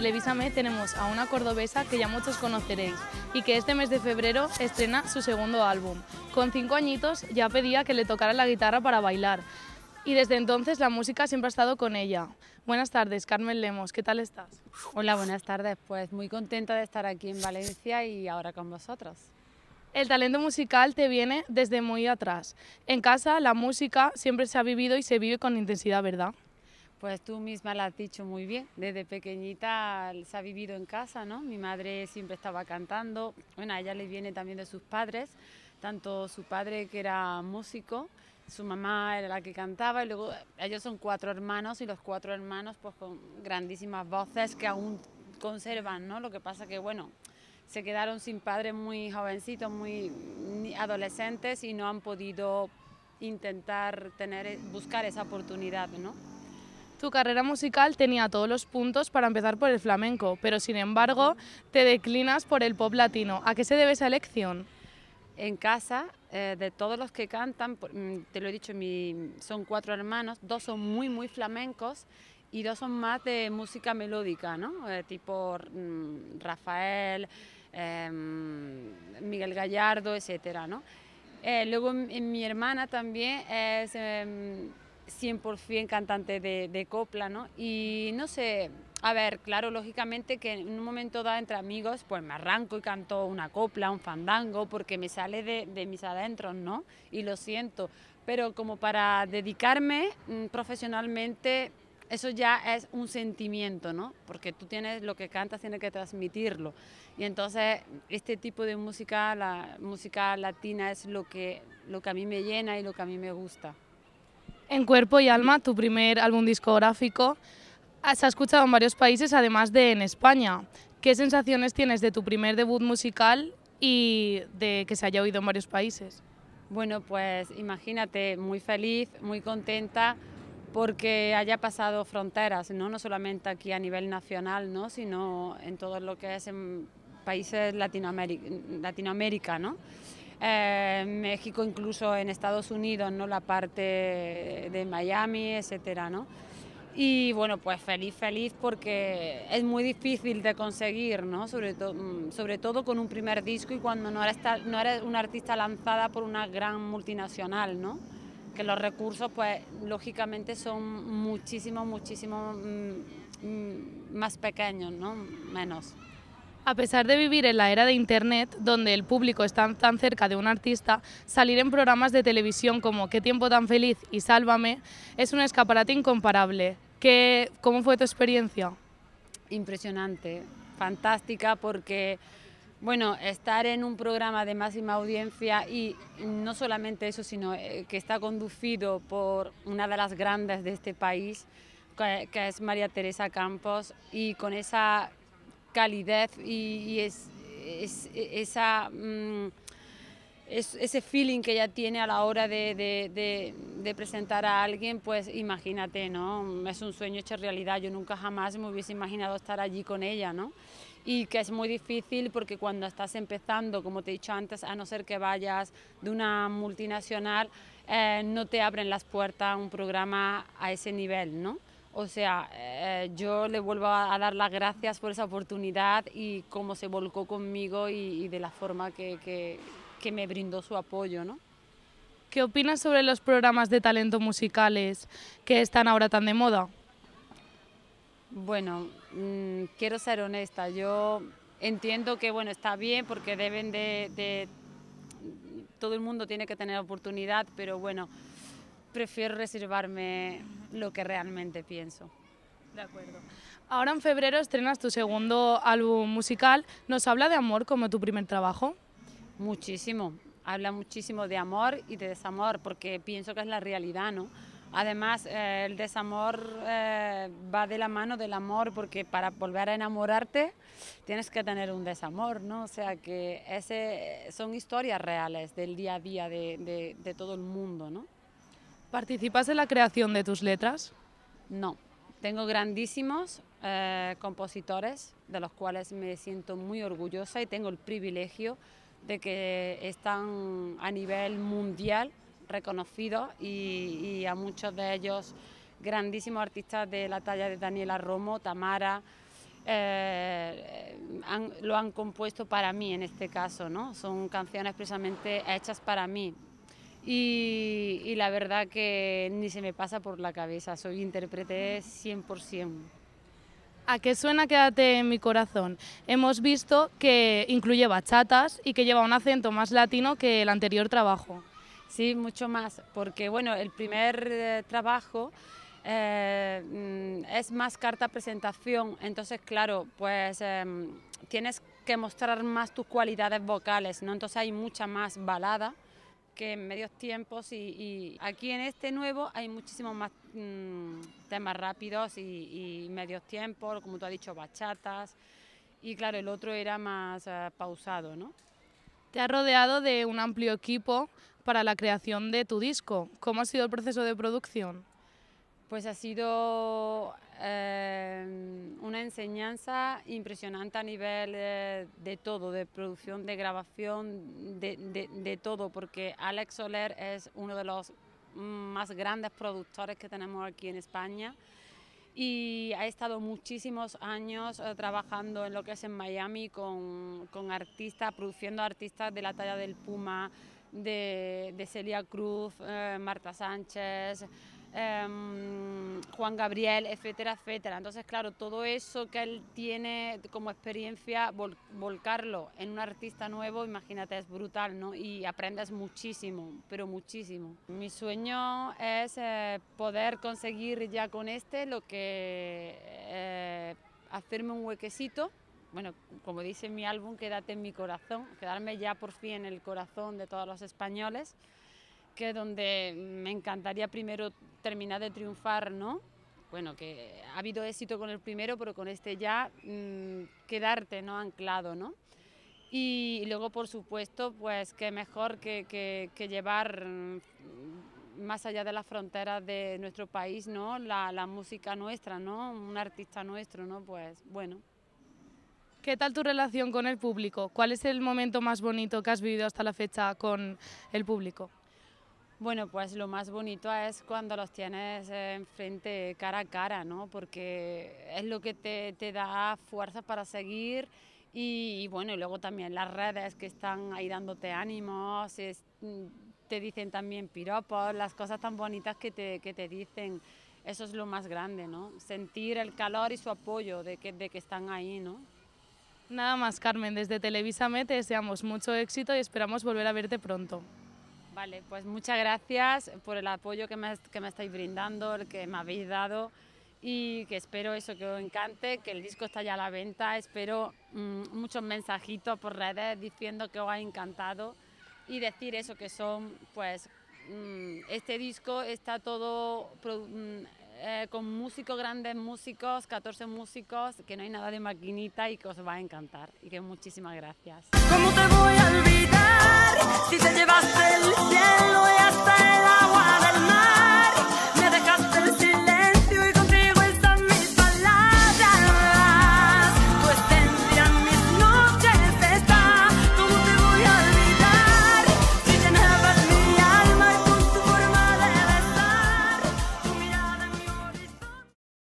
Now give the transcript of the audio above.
Televisame tenemos a una cordobesa que ya muchos conoceréis y que este mes de febrero estrena su segundo álbum. Con cinco añitos ya pedía que le tocara la guitarra para bailar y desde entonces la música siempre ha estado con ella. Buenas tardes, Carmen Lemos, ¿qué tal estás? Hola, buenas tardes, pues muy contenta de estar aquí en Valencia y ahora con vosotros. El talento musical te viene desde muy atrás. En casa la música siempre se ha vivido y se vive con intensidad, ¿verdad? Pues tú misma lo has dicho muy bien. Desde pequeñita se ha vivido en casa, ¿no? Mi madre siempre estaba cantando. Bueno, a ella le viene también de sus padres, tanto su padre que era músico, su mamá era la que cantaba y luego ellos son cuatro hermanos y los cuatro hermanos pues con grandísimas voces que aún conservan, ¿no? Lo que pasa que bueno, se quedaron sin padres muy jovencitos, muy adolescentes y no han podido intentar tener buscar esa oportunidad, ¿no? Tu carrera musical tenía todos los puntos para empezar por el flamenco, pero sin embargo te declinas por el pop latino. ¿A qué se debe esa elección? En casa, eh, de todos los que cantan, mm, te lo he dicho, son cuatro hermanos, dos son muy, muy flamencos y dos son más de música melódica, ¿no? Eh, tipo mm, Rafael, em, Miguel Gallardo, etcétera, eh, luego mi hermana también es em, 100% cantante de, copla, ¿no? Y no sé, a ver, claro, lógicamente que en un momento dado entre amigos, pues me arranco y canto una copla, un fandango, porque me sale de, mis adentros, ¿no? Y lo siento, pero como para dedicarme mm, profesionalmente, eso ya es un sentimiento, ¿no? Porque tú tienes lo que cantas, tienes que transmitirlo. Y entonces este tipo de música, la música latina, es lo que, lo que a mí me llena y lo que a mí me gusta. En Cuerpo y Alma, tu primer álbum discográfico, ah, se ha escuchado en varios países, además de en España. ¿Qué sensaciones tienes de tu primer debut musical y de que se haya oído en varios países? Bueno, pues imagínate, muy feliz, muy contenta porque haya pasado fronteras, ¿no? no solamente aquí a nivel nacional, ¿no? sino en todo lo que es en países Latinoamérica, Latinoamérica en eh, México, incluso en Estados Unidos, ¿no? la parte de Miami, etcétera, ¿no? Y bueno, pues feliz, feliz porque es muy difícil de conseguir, ¿no? Sobre, mm, sobre todo con un primer disco y cuando no eres, una artista lanzada por una gran multinacional, ¿no? Que los recursos, pues lógicamente son muchísimo, muchísimo mm, mm, más pequeños, ¿no? Menos. A pesar de vivir en la era de Internet, donde el público está tan cerca de un artista, salir en programas de televisión como Qué tiempo tan feliz y Sálvame es un escaparate incomparable. ¿Qué, ¿Cómo fue tu experiencia? Impresionante, fantástica, porque bueno, estar en un programa de máxima audiencia y no solamente eso, sino eh, que está conducido por una de las grandes de este país, que es María Teresa Campos, y con esa calidez y, es, esa, mm, ese feeling que ella tiene a la hora de, presentar a alguien, pues imagínate, ¿no? Es un sueño hecho realidad. Yo nunca jamás me hubiese imaginado estar allí con ella, ¿no? Y que es muy difícil porque cuando estás empezando, como te he dicho antes, a no ser que vayas de una multinacional, eh, no te abren las puertas a un programa a ese nivel, ¿no? O sea, eh, yo le vuelvo a, dar las gracias por esa oportunidad y cómo se volcó conmigo y, de la forma que, me brindó su apoyo, ¿no? ¿Qué opinas sobre los programas de talento musicales que están ahora tan de moda? Bueno, mm, quiero ser honesta. Yo entiendo que bueno está bien porque deben de todo el mundo tiene que tener oportunidad, pero bueno, prefiero reservarme lo que realmente pienso. De acuerdo. Ahora en febrero estrenas tu segundo álbum musical. ¿Nos habla de amor como tu primer trabajo? Muchísimo. Habla muchísimo de amor y de desamor, porque pienso que es la realidad, ¿no? Además, eh, el desamor eh, va de la mano del amor, porque para volver a enamorarte tienes que tener un desamor, ¿no? O sea, que ese, son historias reales del día a día de, de todo el mundo, ¿no? ¿Participas en la creación de tus letras? No, tengo grandísimos eh, compositores de los cuales me siento muy orgullosa y tengo el privilegio de que están a nivel mundial reconocidos y, a muchos de ellos grandísimos artistas de la talla de Daniela Romo, Tamara, eh, lo han compuesto para mí en este caso, ¿no? Son canciones precisamente hechas para mí, y, la verdad que ni se me pasa por la cabeza, soy intérprete 100%. ¿A qué suena Quédate en mi corazón? Hemos visto que incluye bachatas y que lleva un acento más latino que el anterior trabajo. Sí, mucho más, porque bueno, el primer eh, trabajo eh, mm, es más carta presentación, entonces claro, pues em, tienes que mostrar más tus cualidades vocales, Entonces hay mucha más balada que en medios tiempos y, aquí en este nuevo hay muchísimos más mm, temas rápidos y, medios tiempos, como tú has dicho, bachatas y claro, el otro era más eh, pausado, ¿no? Te has rodeado de un amplio equipo para la creación de tu disco. ¿Cómo ha sido el proceso de producción? pues ha sido em, una enseñanza impresionante a nivel eh, de todo, de producción, de grabación, de, todo, porque Alex Soler es uno de los más grandes productores que tenemos aquí en España y ha estado muchísimos años eh, trabajando en lo que es en Miami con, con artistas, produciendo artistas de la talla del Puma, de Celia Cruz, eh, Marta Sánchez. Em, Juan Gabriel, etcétera, etcétera. Entonces, claro, todo eso que él tiene como experiencia, volcarlo en un artista nuevo, imagínate, es brutal, ¿no? Y aprendes muchísimo, pero muchísimo. Mi sueño es eh, poder conseguir ya con este lo que... Eh, hacerme un huequecito bueno, como dice mi álbum, quédate en mi corazón, quedarme ya por fin en el corazón de todos los españoles que donde me encantaría primero terminar de triunfar, ¿no? Bueno, que ha habido éxito con el primero, pero con este ya mm, quedarte, ¿no? Anclado, ¿no? Y, luego, por supuesto, pues que mejor que, llevar mm, más allá de las fronteras de nuestro país, ¿no? La, la, música nuestra, ¿no? Un artista nuestro, ¿no? Pues bueno. ¿Qué tal tu relación con el público? ¿Cuál es el momento más bonito que has vivido hasta la fecha con el público? Bueno, pues lo más bonito es cuando los tienes eh, enfrente cara a cara, ¿no? Porque es lo que te, da fuerza para seguir y, bueno, y luego también las redes que están ahí dándote ánimos, mm, te dicen también piropos, las cosas tan bonitas que te, dicen. Eso es lo más grande, ¿no? Sentir el calor y su apoyo de que, están ahí, ¿no? Nada más, Carmen. Desde Televisa deseamos mucho éxito y esperamos volver a verte pronto. Vale, pues muchas gracias por el apoyo que me, que me estáis brindando, el que me habéis dado y que espero eso que os encante, que el disco está ya a la venta, espero mm, muchos mensajitos por redes diciendo que os ha encantado y decir eso que son pues mm, este disco está todo mm, eh, con músicos, grandes músicos, 14 músicos, que no hay nada de maquinita y que os va a encantar. Y que muchísimas gracias. ¿Cómo te voy a olvidar si te llevaste el cielo y hasta el agua del mar?